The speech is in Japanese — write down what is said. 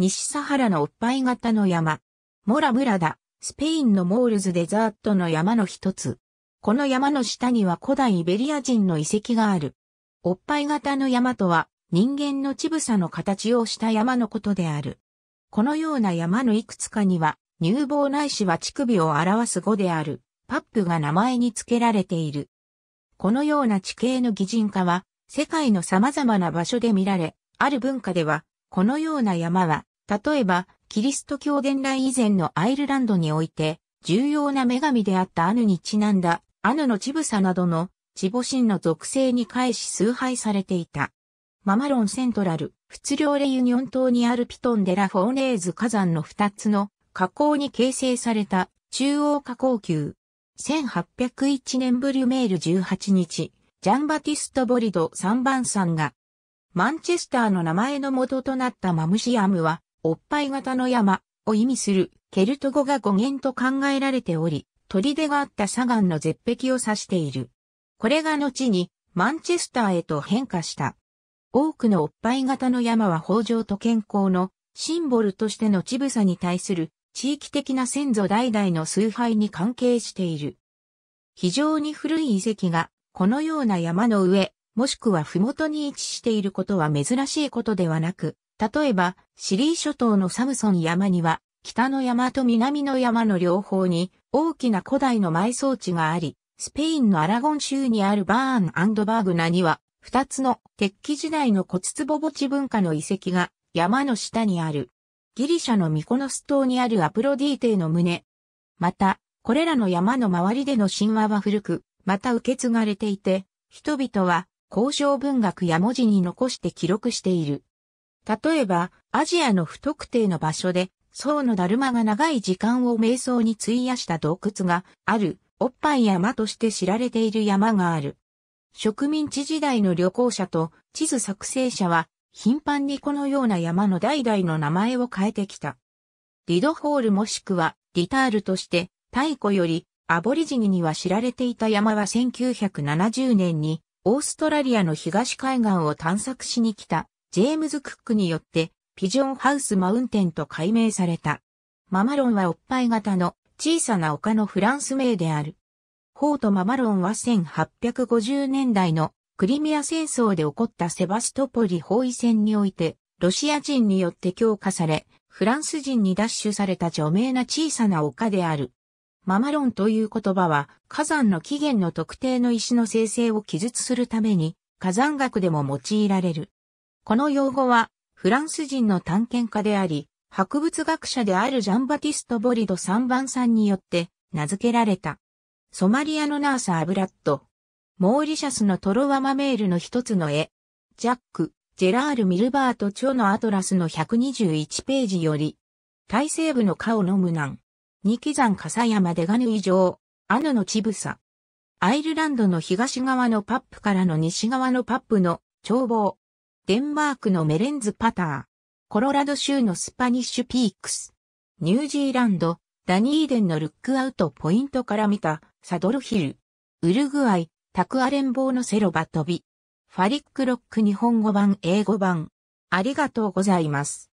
西サハラのおっぱい型の山。モラムラダ、スペインのモールズデザートの山の一つ。この山の下には古代イベリア人の遺跡がある。おっぱい型の山とは、人間の乳房の形をした山のことである。このような山のいくつかには、乳房ないしは乳首を表す語である、パップが名前に付けられている。このような地形の擬人化は、世界の様々な場所で見られ、ある文化では、このような山は、例えば、キリスト教伝来以前のアイルランドにおいて、重要な女神であったアヌにちなんだ、アヌのチブサなどの、チボシンの属性に返し崇拝されていた。ママロンセントラル、仏領レユニオン島にあるピトンデラフォーネーズ火山の2つの火口に形成された中央火口級。1801年ブリュメール18日、ジャンバティスト・ボリド3番さんが、マンチェスターの名前の元となったマムシアムは、おっぱい型の山を意味するケルト語が語源と考えられており、砦があった砂岩の絶壁を指している。これが後にマンチェスターへと変化した。多くのおっぱい型の山は豊穣と健康のシンボルとしての乳房に対する地域的な先祖代々の崇拝に関係している。非常に古い遺跡がこのような山の上、もしくは麓に位置していることは珍しいことではなく、例えば、シリー諸島のサムソン山には、北の山と南の山の両方に大きな古代の埋葬地があり、スペインのアラゴン州にあるバーンバーグナには、二つの鉄器時代の骨壺墓地文化の遺跡が山の下にある。ギリシャのミコノス島にあるアプロディーテの胸。また、これらの山の周りでの神話は古く、また受け継がれていて、人々は交渉文学や文字に残して記録している。例えば、アジアの不特定の場所で、僧のだるまが長い時間を瞑想に費やした洞窟がある、おっぱい山として知られている山がある。植民地時代の旅行者と地図作成者は、頻繁にこのような山の代々の名前を変えてきた。リドホールもしくは、リタールとして、太古より、アボリジニには知られていた山は1970年に、オーストラリアの東海岸を探索しに来たジェームズ・クックによって、ピジョンハウス・マウンテンと改名された。ママロンはおっぱい型の小さな丘のフランス名である。ホート・ママロンは1850年代のクリミア戦争で起こったセバストポリ包囲戦において、ロシア人によって強化され、フランス人に奪取された著名な小さな丘である。ママロンという言葉は、火山の起源の特定の石の生成を記述するために、火山学でも用いられる。この用語は、フランス人の探検家であり、博物学者であるジャンバティスト・ボリド3番さんによって名付けられた。ソマリアのナーサ・アブラッド。モーリシャスのトロワマメールの一つの絵。ジャック、ジェラール・ミルバート・チョのアトラスの121ページより。大西部のカオのムナン。ニキザン・カサヤマ・デガヌイ城。アヌのチブサ。アイルランドの東側のパップからの西側のパップの眺望。デンマークのメレンズパター、コロラド州のスパニッシュピークス、ニュージーランド、ダニーデンのルックアウトポイントから見たサドルヒル、ウルグアイ、タクアレンボーのセロバ飛び、ファリックロック日本語版英語版、ありがとうございます。